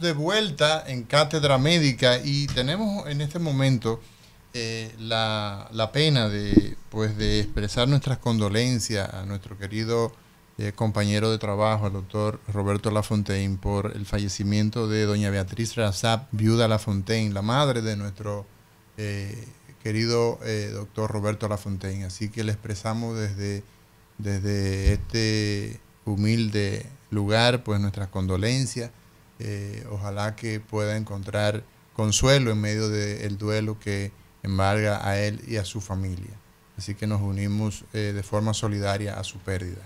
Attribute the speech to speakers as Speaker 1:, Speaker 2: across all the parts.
Speaker 1: de vuelta en Cátedra Médica y tenemos en este momento eh, la, pena pues, de, expresar nuestras condolencias a nuestro querido eh, compañero de trabajo, el doctor Roberto Lafontaine, por el fallecimiento de doña Beatriz Razap, viuda Lafontaine, la madre de nuestro eh, querido doctor Roberto Lafontaine. Así que le expresamos desde, desde este humilde lugar pues nuestras condolencias eh, ojalá que pueda encontrar consuelo en medio del duelo que embarga a él y a su familia. Así que nos unimos eh, de forma solidaria a su pérdida.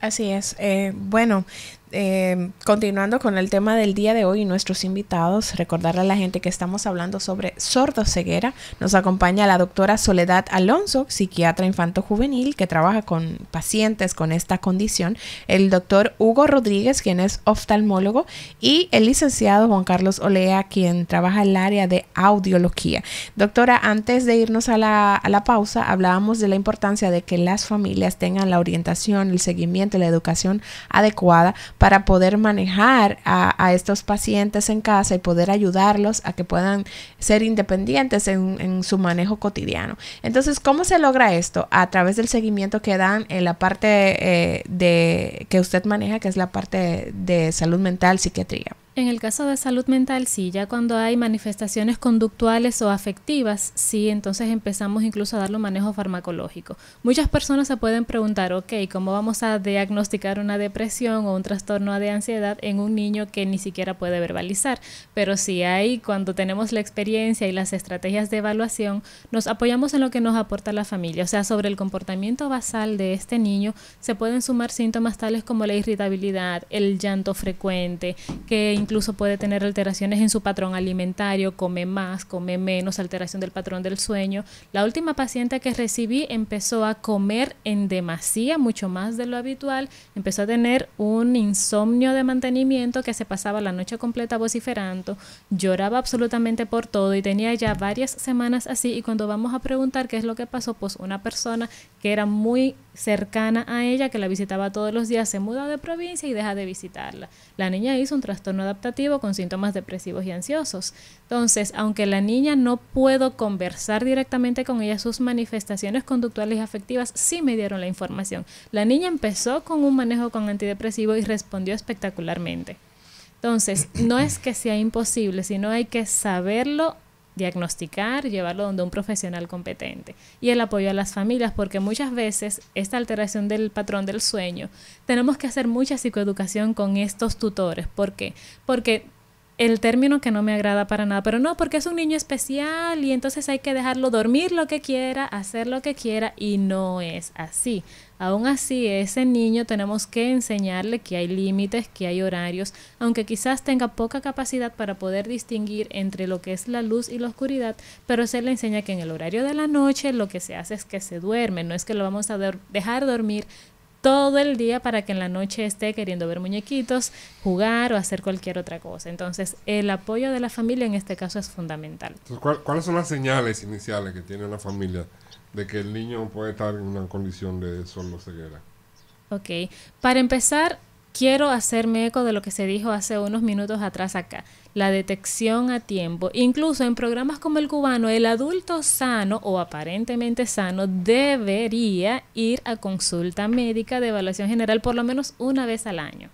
Speaker 2: Así es. Eh, bueno, Em, continuando con el tema del día de hoy y nuestros invitados, recordarle a la gente que estamos hablando sobre sordo-ceguera Nos acompaña la doctora Soledad Alonso, psiquiatra infanto-juvenil que trabaja con pacientes con esta condición, el doctor Hugo Rodríguez, quien es oftalmólogo, y el licenciado Juan Carlos Olea, quien trabaja en el área de audiología. Doctora, antes de irnos a la, a la pausa, hablábamos de la importancia de que las familias tengan la orientación, el seguimiento la educación adecuada para poder manejar a, estos pacientes en casa y poder ayudarlos a que puedan ser independientes en, su manejo cotidiano. Entonces, ¿cómo se logra esto? A través del seguimiento que dan en la parte eh, de, que usted maneja, que es la parte de, de salud mental, psiquiatría.
Speaker 3: En el caso de salud mental, sí, ya cuando hay manifestaciones conductuales o afectivas, sí, entonces empezamos incluso a darle un manejo farmacológico. Muchas personas se pueden preguntar, ok, ¿cómo vamos a diagnosticar una depresión o un trastorno de ansiedad en un niño que ni siquiera puede verbalizar? Pero sí, ahí cuando tenemos la experiencia y las estrategias de evaluación, nos apoyamos en lo que nos aporta la familia. O sea, sobre el comportamiento basal de este niño se pueden sumar síntomas tales como la irritabilidad, el llanto frecuente, que incluso puede tener alteraciones en su patrón alimentario, come más, come menos, alteración del patrón del sueño. La última paciente que recibí empezó a comer en demasía, mucho más de lo habitual, empezó a tener un insomnio de mantenimiento que se pasaba la noche completa vociferando, lloraba absolutamente por todo y tenía ya varias semanas así y cuando vamos a preguntar qué es lo que pasó, pues una persona que era muy cercana a ella, que la visitaba todos los días, se mudó de provincia y deja de visitarla. La niña hizo un trastorno de adaptativo con síntomas depresivos y ansiosos. Entonces, aunque la niña no puedo conversar directamente con ella, sus manifestaciones conductuales y afectivas sí me dieron la información. La niña empezó con un manejo con antidepresivo y respondió espectacularmente. Entonces, no es que sea imposible, sino hay que saberlo diagnosticar, llevarlo donde un profesional competente. Y el apoyo a las familias, porque muchas veces esta alteración del patrón del sueño, tenemos que hacer mucha psicoeducación con estos tutores. porque Porque el término que no me agrada para nada, pero no, porque es un niño especial y entonces hay que dejarlo dormir lo que quiera, hacer lo que quiera y no es así. Aún así, ese niño tenemos que enseñarle que hay límites, que hay horarios, aunque quizás tenga poca capacidad para poder distinguir entre lo que es la luz y la oscuridad, pero se le enseña que en el horario de la noche lo que se hace es que se duerme, no es que lo vamos a dejar dormir todo el día para que en la noche esté queriendo ver muñequitos, jugar o hacer cualquier otra cosa. Entonces, el apoyo de la familia en este caso es fundamental.
Speaker 4: ¿Cuáles son las señales iniciales que tiene la familia de que el niño puede estar en una condición de solo ceguera.
Speaker 3: Ok, para empezar, quiero hacerme eco de lo que se dijo hace unos minutos atrás acá, la detección a tiempo. Incluso en programas como el cubano, el adulto sano o aparentemente sano debería ir a consulta médica de evaluación general por lo menos una vez al año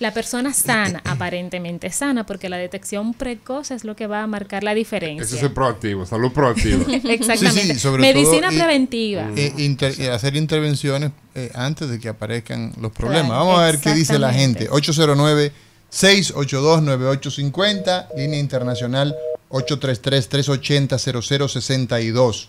Speaker 3: la persona sana, aparentemente sana, porque la detección precoz es lo que va a marcar la diferencia. Eso es proactivo,
Speaker 1: salud proactiva. Exactamente. Medicina preventiva. Eh, hacer intervenciones eh, antes de que aparezcan los problemas. Vamos a ver qué dice la gente. 809 682 9850, línea internacional 833 380 0062.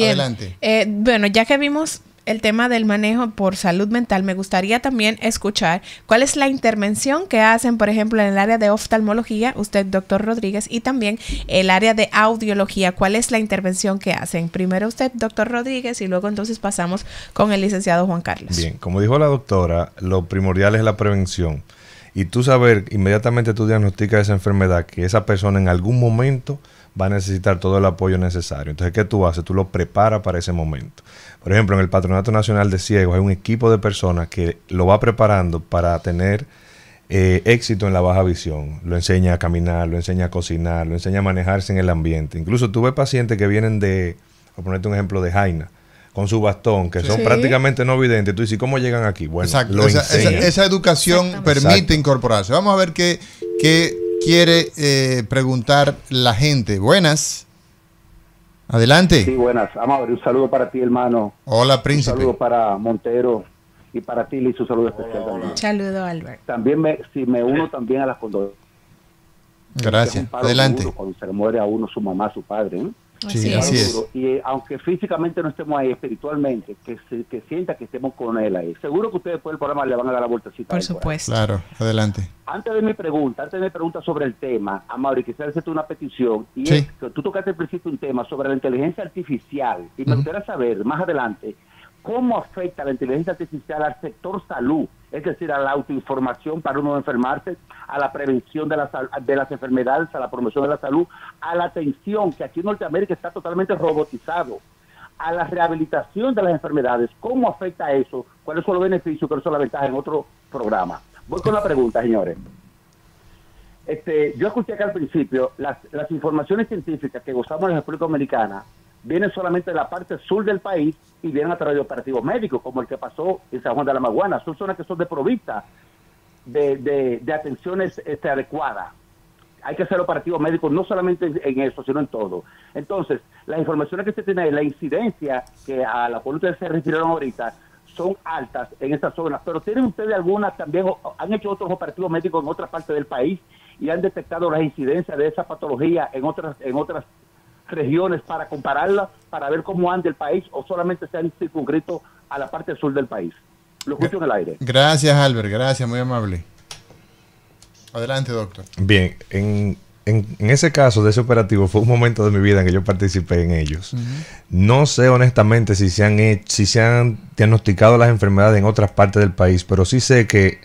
Speaker 1: Adelante.
Speaker 2: Eh, bueno, ya que vimos el tema del manejo por salud mental, me gustaría también escuchar cuál es la intervención que hacen, por ejemplo, en el área de oftalmología, usted, doctor Rodríguez, y también el área de audiología, cuál es la intervención que hacen. Primero usted, doctor Rodríguez, y luego entonces pasamos con el licenciado Juan Carlos. Bien,
Speaker 4: como dijo la doctora, lo primordial es la prevención. Y tú saber, inmediatamente tú diagnosticas esa enfermedad, que esa persona en algún momento va a necesitar todo el apoyo necesario. Entonces, ¿qué tú haces? Tú lo preparas para ese momento. Por ejemplo, en el Patronato Nacional de Ciegos hay un equipo de personas que lo va preparando para tener eh, éxito en la baja visión. Lo enseña a caminar, lo enseña a cocinar, lo enseña a manejarse en el ambiente. Incluso tú ves pacientes que vienen de, por ponerte un ejemplo, de Jaina con su bastón, que son prácticamente
Speaker 1: no videntes. Tú dices, ¿cómo llegan aquí? Bueno, esa, educación permite incorporarse. Vamos a ver qué, qué quiere eh, preguntar la gente. Buenas. Adelante. Sí,
Speaker 5: buenas. Amable, un saludo para ti, hermano.
Speaker 1: Hola, príncipe. Un
Speaker 5: saludo para Montero y para ti, Liz, un saludo especial también. Un
Speaker 2: saludo, Albert.
Speaker 5: También me, si me uno también a las condolencias.
Speaker 1: Gracias. Adelante.
Speaker 5: cuando se muere a uno su mamá, su padre. ¿eh? Sí, así Y eh, aunque físicamente no estemos ahí, espiritualmente, que, se, sienta que estemos con él ahí. Seguro que ustedes después del programa le van a dar la vueltecita. Por supuesto.
Speaker 1: claro, adelante.
Speaker 5: Antes de mi pregunta, antes de mi pregunta sobre el tema, Mauri quisiera hacerte una petición. Y que tú tocaste al principio un tema sobre la inteligencia artificial. Y me gustaría saber, más adelante, ¿Cómo afecta la inteligencia artificial al sector salud? Es decir, a la autoinformación para uno enfermarse, a la prevención de, las enfermedades, a la promoción de la salud, a la atención, que aquí en Norteamérica está totalmente robotizado, a la rehabilitación de las enfermedades. ¿Cómo afecta eso? ¿Cuáles son los beneficios? ¿Cuáles son las ventajas en otro programa? Voy con la pregunta, señores. Este, yo escuché que al principio las, informaciones científicas que gozamos en la República Dominicana vienen solamente de la parte sur del país y vienen a través de operativos médicos, como el que pasó en San Juan de la Maguana. Son zonas que son deprovistas de, de, de, atenciones este, adecuadas. Hay que hacer operativos médicos no solamente en, eso, sino en todo. Entonces, las informaciones que usted tiene, de la incidencia que a la política se refirieron ahorita, son altas en estas zonas. Pero ¿tienen ustedes algunas también, han hecho otros operativos médicos en otras partes del país y han detectado las incidencias de esa patología en otras, en otras regiones para compararlas, para ver cómo anda el país o solamente se han circuncrito a la parte sur del país. Lo escucho en el aire.
Speaker 1: Gracias, Albert. Gracias, muy amable. Adelante, doctor.
Speaker 4: Bien, en, ese caso de ese operativo fue un momento de mi vida en que yo participé en ellos. No sé honestamente si se, han hecho, si se han diagnosticado las enfermedades en otras partes del país, pero sí sé que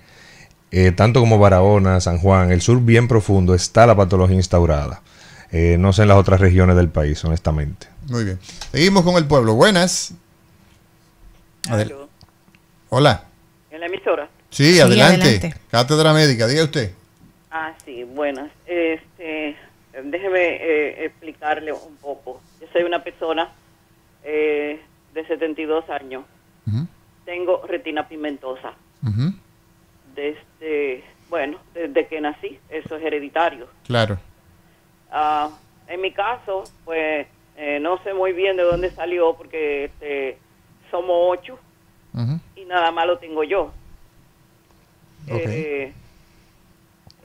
Speaker 4: eh, tanto como Barahona, San Juan, el sur bien profundo, está la patología instaurada. Eh, no sé en las otras regiones del país, honestamente.
Speaker 1: Muy bien. Seguimos con el pueblo. Buenas. Hola.
Speaker 6: ¿En la emisora? Sí, adelante.
Speaker 1: Cátedra médica, diga usted.
Speaker 6: Ah, sí, buenas. Este, déjeme eh, explicarle un poco. Yo soy una persona eh, de 72 años. Tengo retina pimentosa Desde, bueno, desde que nací, eso es hereditario. Claro. Ah, en mi caso, pues eh, no sé muy bien de dónde salió porque este, somos ocho y nada más lo tengo yo.
Speaker 3: Eh,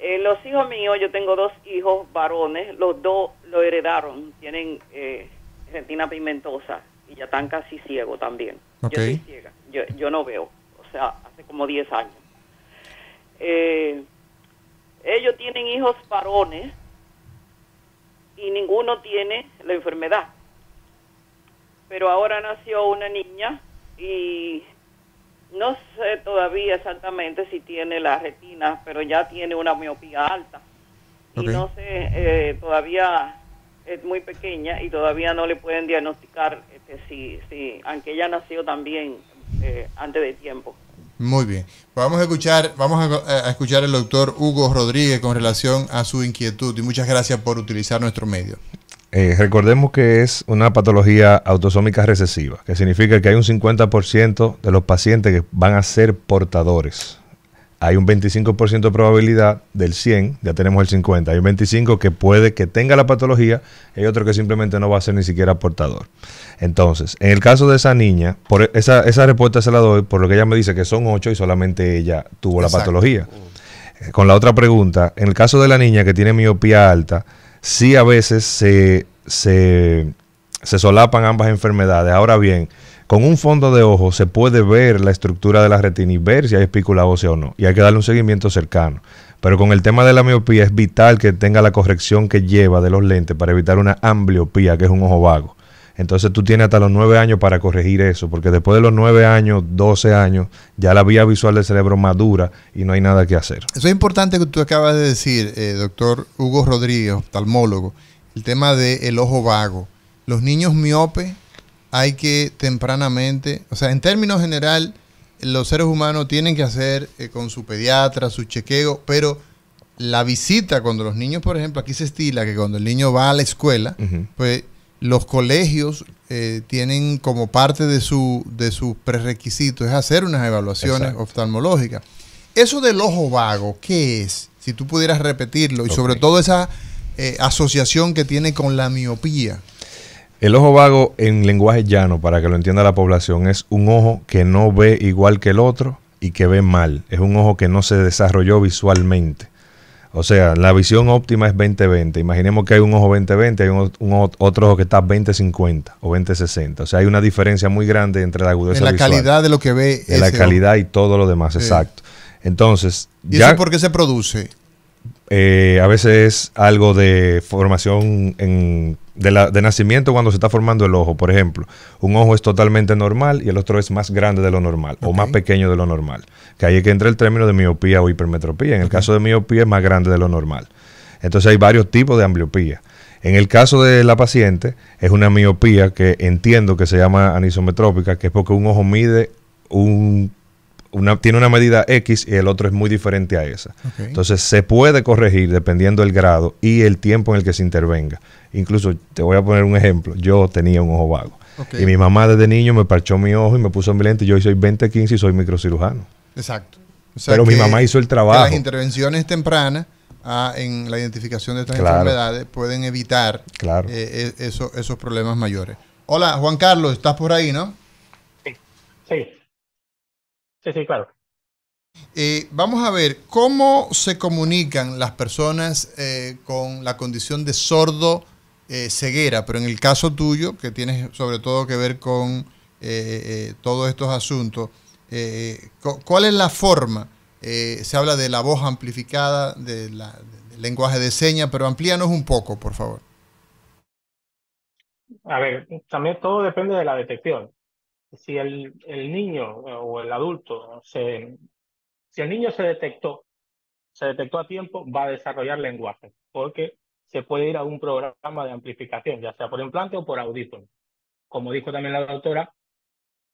Speaker 6: eh, los hijos míos, yo tengo dos hijos varones, los dos lo heredaron, tienen Argentina pimentosa y ya están casi ciegos también. Yo soy ciega, yo, no veo, o sea, hace como 10 años. ellos tienen hijos varones y ninguno tiene la enfermedad. Pero ahora nació una niña y no sé todavía exactamente si tiene la retina, pero ya tiene una miopía alta. Y no sé, eh, todavía es muy pequeña y todavía no le pueden diagnosticar este, si, aunque ella nació también eh, antes de tiempo.
Speaker 1: Muy bien. Vamos a escuchar, vamos a, escuchar al doctor Hugo Rodríguez con relación a su inquietud y muchas gracias por utilizar nuestro medio. Eh,
Speaker 4: recordemos que es una patología autosómica recesiva, que significa que hay un 50% de los pacientes que van a ser portadores hay un 25% de probabilidad del 100, ya tenemos el 50, hay un 25 que puede que tenga la patología, y otro que simplemente no va a ser ni siquiera portador. Entonces, en el caso de esa niña, por e, esa, respuesta se la doy por lo que ella me dice que son 8 y solamente ella tuvo la patología. Eh, con la otra pregunta, en el caso de la niña que tiene miopía alta, sí a veces se, se, se solapan ambas enfermedades. Ahora bien, con un fondo de ojo se puede ver la estructura de la retina y ver si hay espícula ósea o no. Y hay que darle un seguimiento cercano. Pero con el tema de la miopía es vital que tenga la corrección que lleva de los lentes para evitar una ambliopía, que es un ojo vago. Entonces tú tienes hasta los nueve años para corregir eso, porque después de los nueve años, 12 años, ya la vía visual del cerebro madura y no hay nada que hacer.
Speaker 1: Eso es importante que tú acabas de decir, eh, doctor Hugo Rodríguez, oftalmólogo, el tema del el ojo vago. Los niños miopes hay que tempranamente, o sea, en términos general, los seres humanos tienen que hacer eh, con su pediatra, su chequeo, pero la visita cuando los niños, por ejemplo, aquí se estila que cuando el niño va a la escuela, pues los colegios eh, tienen como parte de su de sus prerequisitos es hacer unas evaluaciones oftalmológicas. Eso del ojo vago, ¿qué es? Si tú pudieras repetirlo y sobre todo esa eh, asociación que tiene con la miopía.
Speaker 4: El ojo vago en lenguaje llano, para que lo entienda la población, es un ojo que no ve igual que el otro y que ve mal. Es un ojo que no se desarrolló visualmente. O sea, la visión óptima es 20-20. Imaginemos que hay un ojo 20-20, hay otro ojo que está 20-50 o 20-60. O sea, hay una diferencia muy grande entre la agudeza en la calidad de lo que ve. En la calidad y todo lo demás, exacto. Entonces. ¿Y ya, eso por
Speaker 1: qué se produce?
Speaker 4: Eh, a veces es algo de formación en de, la, de, nacimiento cuando se está formando el ojo, por ejemplo, un ojo es totalmente normal y el otro es más grande de lo normal o más pequeño de lo normal. Que ahí es que entra el término de miopía o hipermetropía. En el caso de miopía es más grande de lo normal. Entonces hay varios tipos de ambliopía. En el caso de la paciente es una miopía que entiendo que se llama anisometrópica, que es porque un ojo mide un tiene una medida X y el otro es muy diferente a esa. Entonces se puede corregir dependiendo del grado y el tiempo en el que se intervenga. Incluso te voy a poner un ejemplo. Yo tenía un ojo vago. Y mi mamá desde niño me parchó mi ojo y me puso mi lente. Yo hoy soy 20-15 y soy microcirujano. Exacto. Pero mi mamá hizo el trabajo. Las
Speaker 1: intervenciones tempranas en la identificación de estas enfermedades pueden evitar eh, eh, esos problemas mayores. Hola, Juan Carlos, ¿estás por ahí, no? Sí. sí. Sí, sí, claro. Eh, vamos a ver, ¿cómo se comunican las personas eh, con la condición de sordo eh, ceguera? Pero en el caso tuyo, que tienes sobre todo que ver con todos estos asuntos, ¿cuál es la forma? se habla de la voz amplificada, de del lenguaje de señas, pero amplíanos un poco, por favor.
Speaker 7: A ver, también todo depende de la detección si el, niño eh, o el adulto se, si el niño se detectó, se detectó a tiempo, va a desarrollar lenguaje, porque se puede ir a un programa de amplificación, ya sea por implante o por audífono. Como dijo también la doctora,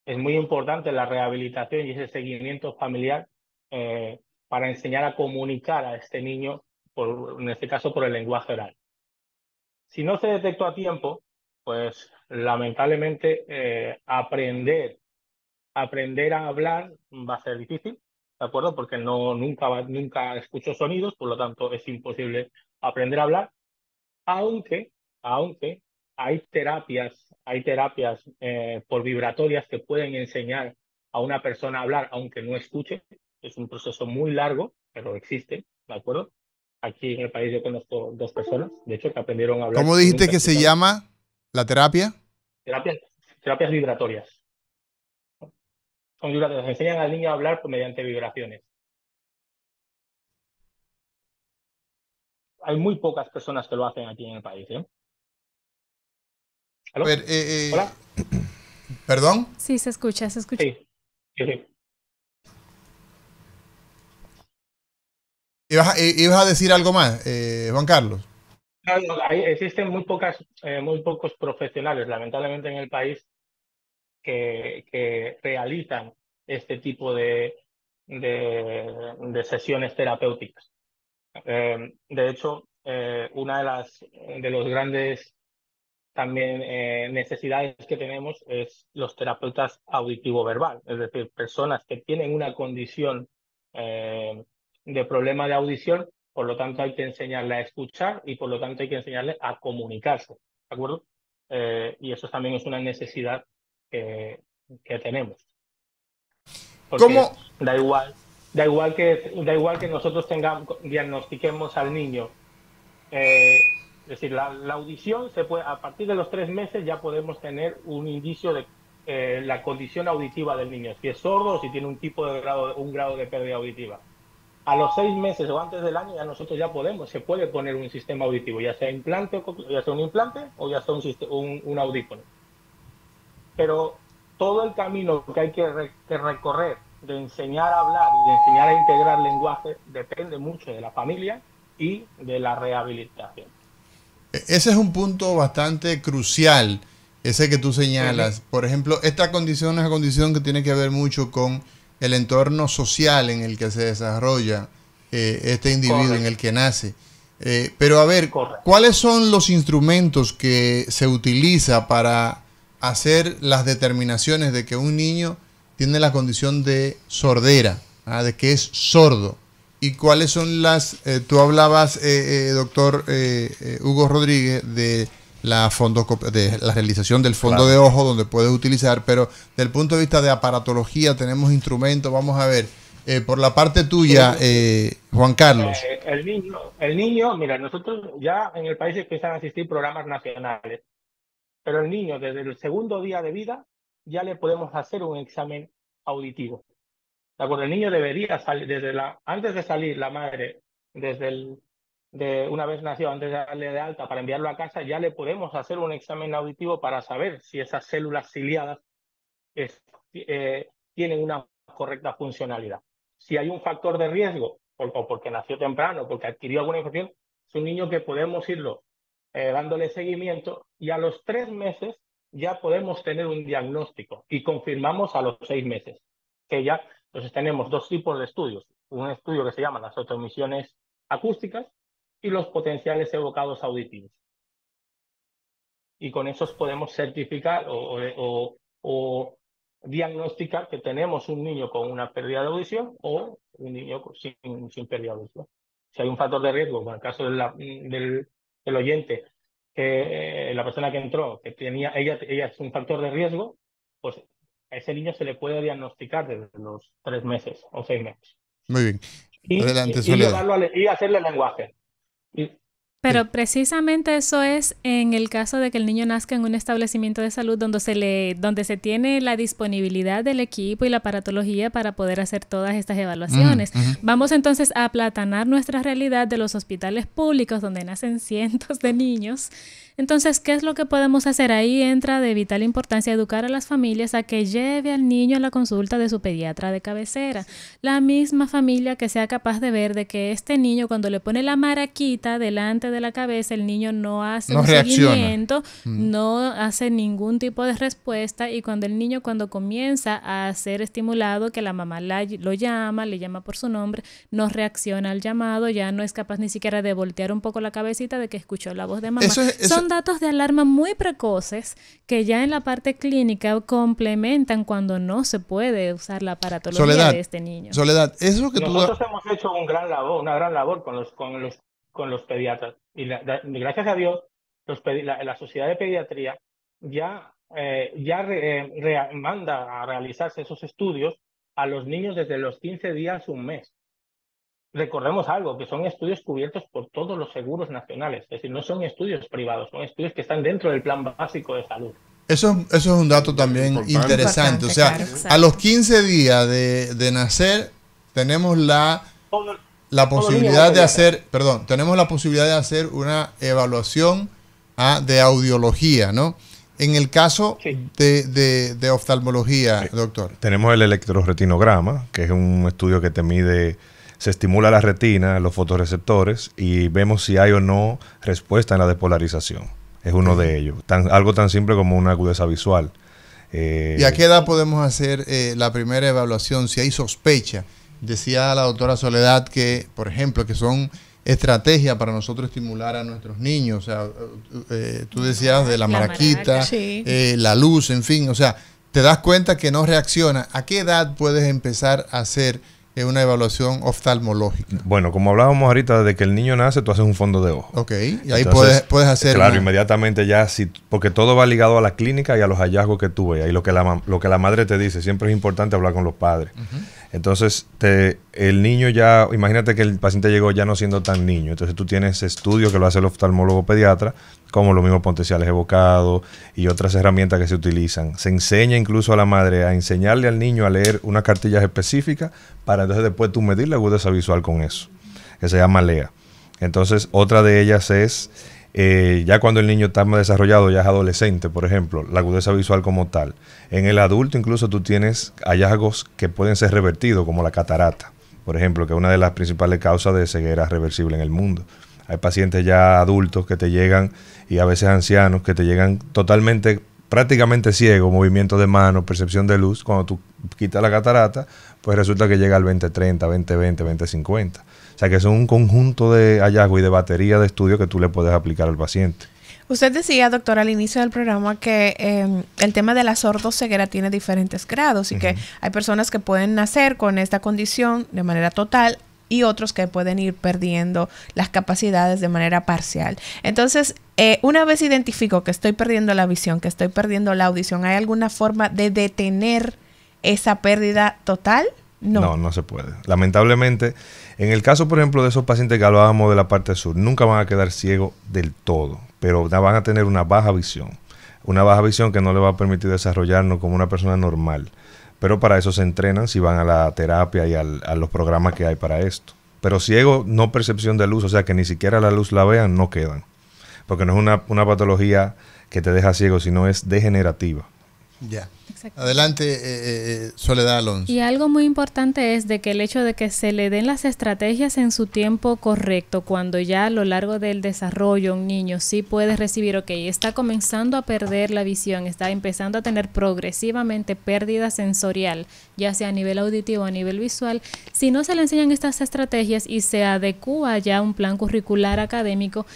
Speaker 7: es muy importante la rehabilitación y ese seguimiento familiar eh, para enseñar a comunicar a este niño, por, en este caso por el lenguaje oral. Si no se detectó a tiempo, pues lamentablemente eh, aprender, aprender a hablar va a ser difícil, ¿de acuerdo? Porque no, nunca, nunca escucho sonidos, por lo tanto es imposible aprender a hablar, aunque, aunque hay terapias, hay terapias eh, por vibratorias que pueden enseñar a una persona a hablar aunque no escuche, es un proceso muy largo, pero existe, ¿de acuerdo? Aquí en el país yo conozco dos personas, de hecho, que aprendieron a hablar. ¿Cómo dijiste que se
Speaker 1: llama? ¿La terapia?
Speaker 7: Terapias, terapias vibratorias. Son vibratorias. Enseñan al niño a hablar mediante vibraciones. Hay muy pocas personas que lo hacen aquí en el país. ¿eh?
Speaker 3: eh, eh ¿Hola? ¿Perdón? Sí, se escucha, se escucha. Sí. sí,
Speaker 1: ¿Ibas a decir algo más, eh, Juan Carlos?
Speaker 7: existen muy, pocas, eh, muy pocos profesionales, lamentablemente, en el país que, realizan este tipo de, de, sesiones terapéuticas. Eh, de hecho, eh, una de las de los grandes también necesidades que tenemos es los terapeutas auditivo verbal, es decir, personas que tienen una condición de problema de audición por lo tanto hay que enseñarle a escuchar y por lo tanto hay que enseñarle a comunicarse, ¿de acuerdo? Eh, y eso también es una necesidad que, tenemos. Da igual, da igual que, da igual que nosotros tengamos, diagnostiquemos al niño. Eh, es decir, la, audición se puede, a partir de los tres meses ya podemos tener un indicio de eh, la condición auditiva del niño, si es sordo o si tiene un tipo de grado, un grado de pérdida auditiva a los seis meses o antes del año ya nosotros ya podemos, se puede poner un sistema auditivo, ya sea implante, ya sea un implante o ya sea un, un, audífono. Pero todo el camino que hay que, recorrer de enseñar a hablar y de enseñar a integrar lenguaje depende mucho de la familia y de la rehabilitación.
Speaker 1: E, ese es un punto bastante crucial, ese que tú señalas. Por ejemplo, esta condición es una condición que tiene que ver mucho con el entorno social en el que se desarrolla eh, este individuo, en el que nace. Eh, pero a ver, ¿cuáles son los instrumentos que se utiliza para hacer las determinaciones de que un niño tiene la condición de sordera, ah, de que es sordo? ¿Y cuáles son las, eh, tú hablabas, doctor Hugo Rodríguez, de la, fondo, de, la realización del fondo de ojo donde puedes utilizar, pero del punto de vista de aparatología tenemos instrumentos, vamos a ver. Eh, por la parte tuya, eh, Juan Carlos. Eh,
Speaker 7: el, niño, el niño, mira, nosotros ya en el país empiezan a asistir programas nacionales, pero el niño desde el segundo día de vida ya le podemos hacer un examen auditivo. ¿De acuerdo? El niño debería salir, desde la, antes de salir la madre desde el de una vez nacido, antes de darle de alta para enviarlo a casa, ya le podemos hacer un examen auditivo para saber si esas células ciliadas eh, tienen una correcta funcionalidad. Si hay un factor de riesgo, o porque nació temprano, porque adquirió alguna infección, es un niño que podemos irlo eh, dándole seguimiento y a los tres meses ya podemos tener un diagnóstico y confirmamos a los seis meses, que ya entonces tenemos dos tipos de estudios. Un estudio que se llama las autoemisiones acústicas y los potenciales evocados auditivos. Y con esos podemos certificar o, diagnosticar que tenemos un niño con una pérdida de audición o un niño sin, sin pérdida de audición. Si hay un factor de riesgo, en el caso del, del, oyente, eh, la persona que entró, que tenía, ella, ella es un factor de riesgo, pues a ese niño se le puede diagnosticar desde los tres meses o seis meses.
Speaker 3: Muy bien. y
Speaker 7: hacerle lenguaje.
Speaker 3: Pero precisamente eso es en el caso de que el niño nazca en un establecimiento de salud donde se le, donde se tiene la disponibilidad del equipo y la aparatología para poder hacer todas estas evaluaciones. Vamos entonces a aplatanar nuestra realidad de los hospitales públicos donde nacen cientos de niños entonces, ¿qué es lo que podemos hacer? Ahí entra de vital importancia educar a las familias a que lleve al niño a la consulta de su pediatra de cabecera. La misma familia que sea capaz de ver de que este niño cuando le pone la maraquita delante de la cabeza, el niño no hace un seguimiento, mm. no hace ningún tipo de respuesta y cuando el niño cuando comienza a ser estimulado, que la mamá lo llama, le llama por su nombre, no reacciona al llamado, ya no es capaz ni siquiera de voltear un poco la cabecita de que escuchó la voz de mamá. Eso es, datos de alarma muy precoces que ya en la parte clínica complementan cuando no se puede usar la aparatología de este niño. Soledad, eso que Nosotros
Speaker 1: hemos
Speaker 7: hecho un gran labor, una gran labor con los, con los, con los pediatras. Y gracias a Dios, los, la, sociedad de pediatría ya, eh, ya eh, manda a realizarse esos estudios a los niños desde los 15 días, un mes recordemos algo, que son estudios cubiertos por todos los seguros nacionales, es decir, no son estudios privados, son estudios que están dentro del plan básico de salud.
Speaker 1: Eso, eso es un dato también interesante. o sea, a los 15 días de, nacer tenemos la, la posibilidad de hacer, perdón, tenemos la posibilidad de hacer una evaluación ah, de audiología, ¿no? En el caso de, oftalmología, doctor.
Speaker 4: Tenemos el electroretinograma, que es un estudio que te mide se estimula la retina, los fotoreceptores y vemos si hay o no respuesta en la depolarización. Es uno de ellos. algo tan simple como una agudeza visual. Eh, ¿Y a qué
Speaker 1: edad podemos hacer eh, la primera evaluación si hay sospecha? Decía la doctora Soledad que, por ejemplo, que son estrategias para nosotros estimular a nuestros niños. O sea, eh, tú decías de la, maraquita, la luz, en fin. O sea, te das cuenta que no reacciona. ¿A qué edad puedes empezar a hacer es una evaluación oftalmológica. Bueno, como hablábamos ahorita,
Speaker 4: desde que el niño nace, tú haces un fondo de ojo. Ok, y ahí puedes, puedes hacer. Claro, inmediatamente ya, si, porque todo va ligado a la clínica y a los hallazgos que tú veas y lo que la, lo que la madre te dice. Siempre es importante hablar con los padres. Entonces, te, el niño ya, imagínate que el paciente llegó ya no siendo tan niño. Entonces, tú tienes estudios que lo hace el oftalmólogo pediatra como los mismos potenciales evocados y otras herramientas que se utilizan. Se enseña incluso a la madre a enseñarle al niño a leer unas cartillas específicas para entonces después tú medir la agudeza visual con eso, que se llama LEA. Entonces, otra de ellas es, eh, ya cuando el niño está más desarrollado, ya es adolescente, por ejemplo, la agudeza visual como tal. En el adulto incluso tú tienes hallazgos que pueden ser revertidos, como la catarata, por ejemplo, que es una de las principales causas de ceguera reversible en el mundo. Hay pacientes ya adultos que te llegan y a veces ancianos que te llegan totalmente, prácticamente ciego, movimiento de mano, percepción de luz. Cuando tú quitas la catarata, pues resulta que llega al 2030, 20-50. O sea que es un conjunto de hallazgos y de batería de estudio que tú le puedes aplicar al paciente.
Speaker 2: Usted decía, doctor, al inicio del programa que em, el tema de la sordoceguera tiene diferentes grados y que hay personas que pueden nacer con esta condición de manera total, y otros que pueden ir perdiendo las capacidades de manera parcial. Entonces, eh, una vez identifico que estoy perdiendo la visión, que estoy perdiendo la audición, ¿hay alguna forma de detener esa pérdida total? No. no. No,
Speaker 4: se puede. Lamentablemente, en el caso, por ejemplo, de esos pacientes que hablábamos de la parte sur, nunca van a quedar ciegos del todo, pero van a tener una baja visión. Una baja visión que no le va a permitir desarrollarnos como una persona normal. Pero para eso se entrenan si van a la terapia y a los programas que hay para esto. Pero ciego, no percepción de luz, o sea que ni siquiera la luz la vean, no quedan. Porque no es una, una patología que te deja ciego, sino es degenerativa.
Speaker 1: Ya. Adelante, eh, eh, eh, Soledad Alonso.
Speaker 3: Y algo muy importante es de que el hecho de que se le den las estrategias en su tiempo correcto, cuando ya a lo largo del desarrollo un niño sí puede recibir, ok, está comenzando a perder la visión, está empezando a tener progresivamente pérdida sensorial, ya sea a nivel auditivo o a nivel visual, si no se le enseñan estas estrategias y se adecúa ya un plan curricular académico,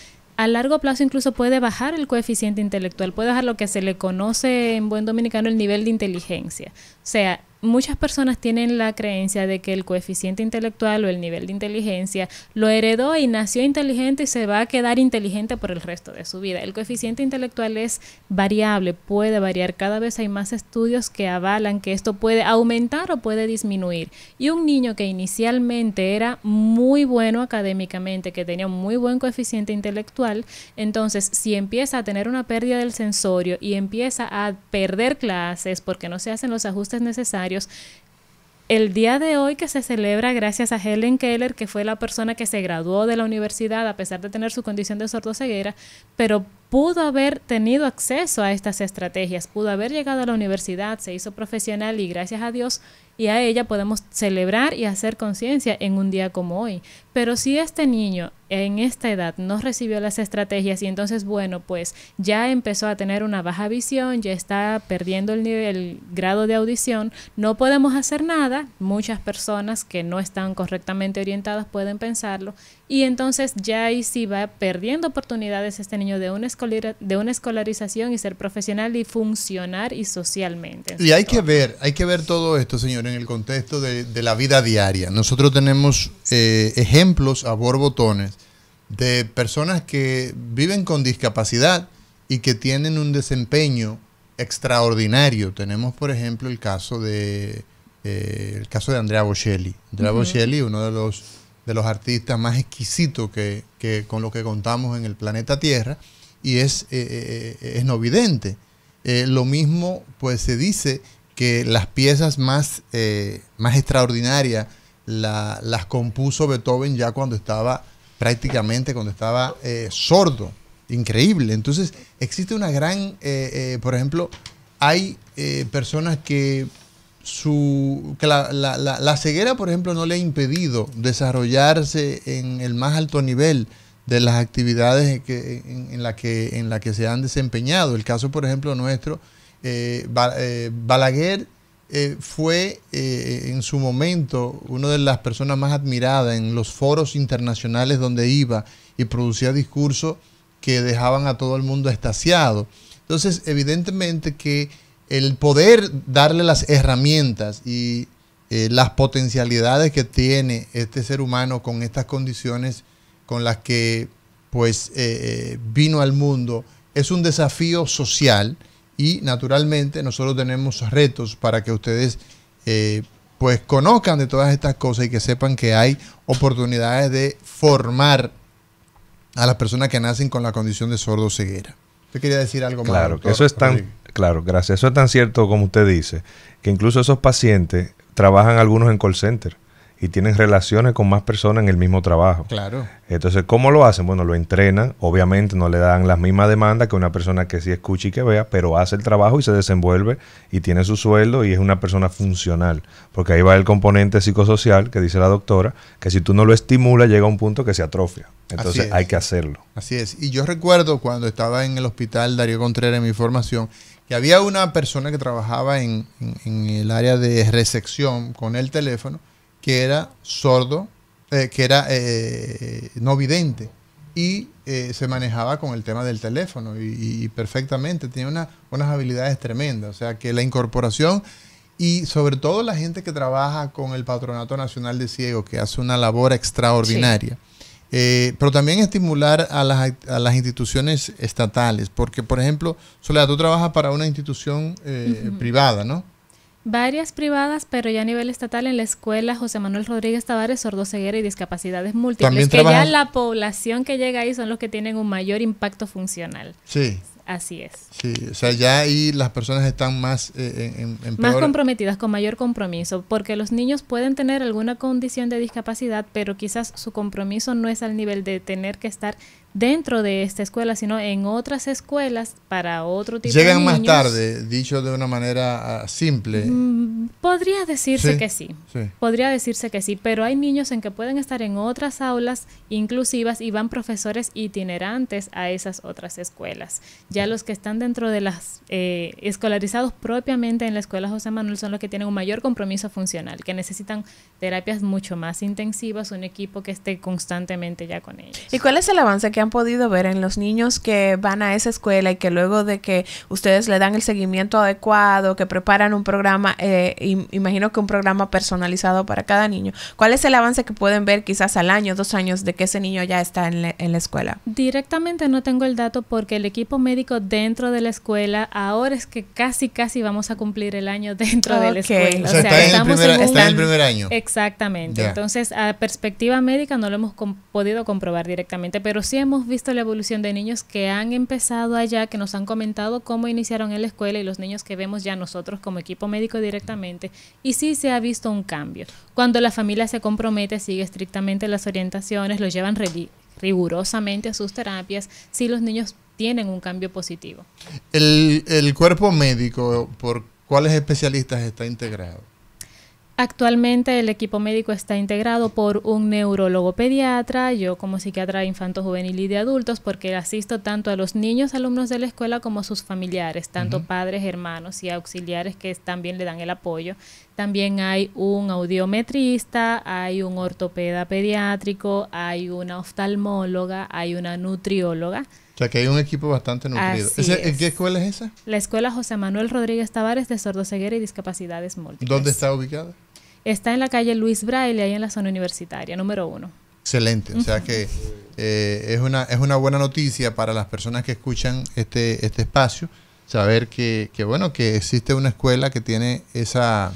Speaker 3: a largo plazo incluso puede bajar el coeficiente intelectual, puede bajar lo que se le conoce en buen dominicano el nivel de inteligencia. O sea, muchas personas tienen la creencia de que el coeficiente intelectual o el nivel de inteligencia lo heredó y nació inteligente y se va a quedar inteligente por el resto de su vida. El coeficiente intelectual es variable, puede variar. Cada vez hay más estudios que avalan que esto puede aumentar o puede disminuir. Y un niño que inicialmente era muy bueno académicamente, que tenía un muy buen coeficiente intelectual, entonces si empieza a tener una pérdida del sensorio y empieza a perder clases porque no se hacen los ajustes necesarios, el día de hoy que se celebra gracias a Helen Keller, que fue la persona que se graduó de la universidad a pesar de tener su condición de sordoceguera, pero pudo haber tenido acceso a estas estrategias, pudo haber llegado a la universidad, se hizo profesional y gracias a Dios y a ella podemos celebrar y hacer conciencia en un día como hoy. Pero si este niño en esta edad no recibió las estrategias y entonces, bueno, pues ya empezó a tener una baja visión, ya está perdiendo el nivel, grado de audición, no podemos hacer nada. Muchas personas que no están correctamente orientadas pueden pensarlo y entonces ya ahí sí va perdiendo oportunidades este niño de una escuela de una escolarización y ser profesional y funcionar y socialmente. Y
Speaker 1: hay que ver, hay que ver todo esto, señor, en el contexto de, la vida diaria. Nosotros tenemos eh, ejemplos a borbotones de personas que viven con discapacidad y que tienen un desempeño extraordinario. Tenemos, por ejemplo, el caso de eh, el caso de Andrea Bocelli. Andrea Bocelli, uno de los de los artistas más exquisitos que, que, con los que contamos en el planeta Tierra, y es, eh, eh, eh, es no vidente. lo mismo pues se dice que las piezas más, más extraordinarias las compuso Beethoven ya cuando estaba prácticamente, cuando estaba sordo. Increíble. Entonces existe una gran, por ejemplo, hay personas que su que la, la, ceguera, por ejemplo, no le ha impedido desarrollarse en el más alto nivel de las actividades en, las que, en que se han desempeñado. El caso, por ejemplo, nuestro, eh, eh, Balaguer eh, fue en su momento una de las personas más admiradas en los foros internacionales donde iba y producía discursos que dejaban a todo el mundo estasiado. Entonces, evidentemente que el poder darle las herramientas y las potencialidades que tiene este ser humano con estas condiciones con las que pues eh, eh, vino al mundo es un desafío social y naturalmente nosotros tenemos retos para que ustedes eh, pues conozcan de todas estas cosas y que sepan que hay oportunidades de formar a las personas que nacen con la condición de sordo ceguera. Usted quería decir algo más. Claro, eso es tan,
Speaker 4: claro, gracias. Eso es tan cierto como usted dice, que incluso esos pacientes trabajan algunos en call center y tienen relaciones con más personas en el mismo trabajo. Claro. Entonces, ¿cómo lo hacen? Bueno, lo entrenan, obviamente no le dan las mismas demandas que una persona que sí escucha y que vea, pero hace el trabajo y se desenvuelve y tiene su sueldo y es una persona funcional, porque ahí va el componente psicosocial que dice la doctora, que si tú no lo estimulas llega a un punto que se atrofia.
Speaker 1: Entonces, hay que hacerlo. Así es. Y yo recuerdo cuando estaba en el hospital Darío Contreras en mi formación, que había una persona que trabajaba en el área de recepción con el teléfono que era sordo, eh, que era eh, no vidente y eh, se manejaba con el tema del teléfono y, perfectamente, tenía unas habilidades tremendas, o sea que la incorporación y sobre todo la gente que trabaja con el Patronato Nacional de Ciegos, que hace una labor extraordinaria. pero también estimular a las, instituciones estatales, porque por ejemplo, Soledad, tú trabajas para una institución privada, ¿no?
Speaker 3: varias privadas, pero ya a nivel estatal en la escuela José Manuel Rodríguez Tavares, sordoceguera y discapacidades múltiples, que ya la población que llega ahí son los que tienen un mayor impacto funcional. Sí. Así es.
Speaker 1: Sí, o sea, ya ahí las personas están más eh, eh, en, Más
Speaker 3: comprometidas, con mayor compromiso, porque los niños pueden tener alguna condición de discapacidad, pero quizás su compromiso no es al nivel de tener que estar dentro de esta escuela, sino en otras escuelas para otro tipo de niños. Llegan más tarde,
Speaker 1: dicho de una manera ah, simple.
Speaker 3: Mm, podría decirse que sí. podría decirse que sí, pero hay niños en que pueden estar en otras aulas inclusivas y van profesores itinerantes a esas otras escuelas. Ya los que están dentro de las eh, escolarizados propiamente en la escuela José Manuel son los que tienen un mayor compromiso funcional, que necesitan terapias mucho más intensivas, un equipo que esté constantemente ya con ellos. ¿Y
Speaker 2: cuál es el avance que han podido ver en los niños que van a esa escuela y que luego de que ustedes le dan el seguimiento adecuado, que preparan un programa, eh, imagino que un programa personalizado para cada niño, ¿cuál es el avance que pueden ver quizás al año, dos años de que ese niño ya está en, la escuela?
Speaker 3: Directamente no tengo el dato porque el equipo médico dentro de la escuela ahora es que casi, casi vamos a cumplir el año dentro de la escuela. O en, el primer, año. Exactamente. Entonces, a perspectiva médica no lo hemos podido comprobar directamente, pero siempre hemos visto la evolución de niños que han empezado allá, que nos han comentado cómo iniciaron en la escuela y los niños que vemos ya nosotros como equipo médico directamente. Y sí se ha visto un cambio. Cuando la familia se compromete, sigue estrictamente las orientaciones, lo llevan rigurosamente a sus terapias, si sí, los niños tienen un cambio positivo.
Speaker 1: el cuerpo médico, ¿por cuáles especialistas está integrado?
Speaker 3: Actualmente el equipo médico está integrado por un neurólogo pediatra, yo como psiquiatra infanto juvenil y de adultos, porque asisto tanto a los niños alumnos de la escuela como a sus familiares, tanto padres, hermanos y auxiliares que también le dan el apoyo. También hay un audiometrista, hay un ortopeda pediátrico, hay una oftalmóloga, hay una nutrióloga.
Speaker 1: O sea, que hay un equipo bastante nutrido. ¿En qué escuela es esa?
Speaker 3: La escuela José Manuel Rodríguez Tavares de Sordoceguera y Discapacidades Múltiples.
Speaker 1: ¿Dónde está ubicada?
Speaker 3: Está en la calle Luis Braille, ahí en la zona universitaria, número uno.
Speaker 1: Excelente, o sea que eh, es, una, es una buena noticia para las personas que escuchan este, este espacio, saber que, bueno, que existe una escuela que tiene esa,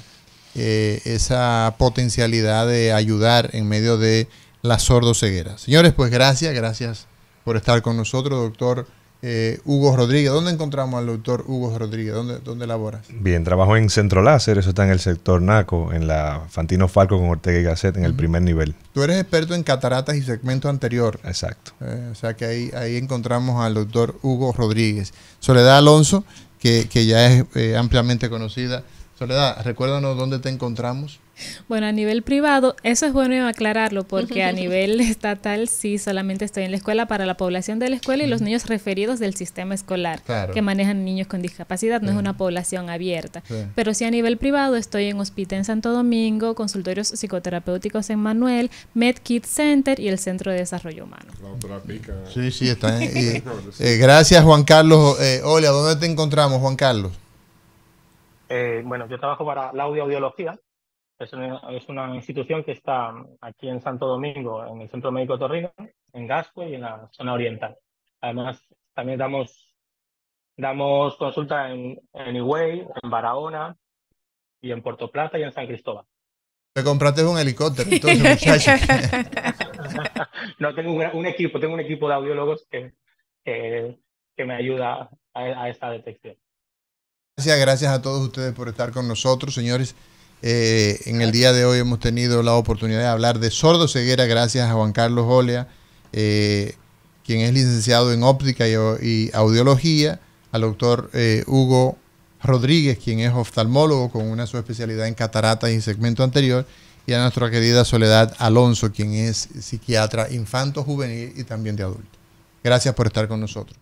Speaker 1: eh, esa potencialidad de ayudar en medio de la sordoceguera. Señores, pues gracias, gracias por estar con nosotros, doctor. Eh, Hugo Rodríguez. ¿Dónde encontramos al doctor Hugo Rodríguez? ¿Dónde, dónde laboras?
Speaker 4: Bien, trabajo en Centro Láser, eso está en el sector NACO, en la Fantino Falco con Ortega y Gasset, en el primer nivel.
Speaker 1: Tú eres experto en cataratas y segmento anterior. Exacto. Eh, o sea que ahí, ahí encontramos al doctor Hugo Rodríguez. Soledad Alonso, que, ya es eh, ampliamente conocida Soledad, recuérdanos dónde te encontramos.
Speaker 3: Bueno, a nivel privado, eso es bueno aclararlo porque a nivel estatal sí solamente estoy en la escuela para la población de la escuela y los niños referidos del sistema escolar que manejan niños con discapacidad, no es una población abierta. Pero sí a nivel privado estoy en Hospital en Santo Domingo, consultorios psicoterapéuticos en Manuel, MedKit Center y el Centro de Desarrollo Humano.
Speaker 1: Sí, sí, está. Eh, eh, gracias Juan Carlos. Eh, hola, ¿dónde te encontramos Juan Carlos?
Speaker 7: Eh, bueno, yo trabajo para la audiología. Es una, institución que está aquí en Santo Domingo, en el Centro Médico Torrino, en Gasco y en la zona oriental. Además, también damos, damos consulta en, en en Barahona y en Puerto Plata y en San Cristóbal.
Speaker 1: Te compraste un helicóptero,
Speaker 7: no, tengo un, equipo, tengo un equipo de audiólogos que, que, me ayuda a esta detección.
Speaker 1: Gracias, a todos ustedes por estar con nosotros, señores. Eh, en el día de hoy hemos tenido la oportunidad de hablar de sordo ceguera, gracias a Juan Carlos Olea, eh, quien es licenciado en óptica y, audiología, al doctor eh, Hugo Rodríguez, quien es oftalmólogo con una subespecialidad en cataratas y segmento anterior, y a nuestra querida Soledad Alonso, quien es psiquiatra infanto juvenil y también de adulto. Gracias por estar con nosotros.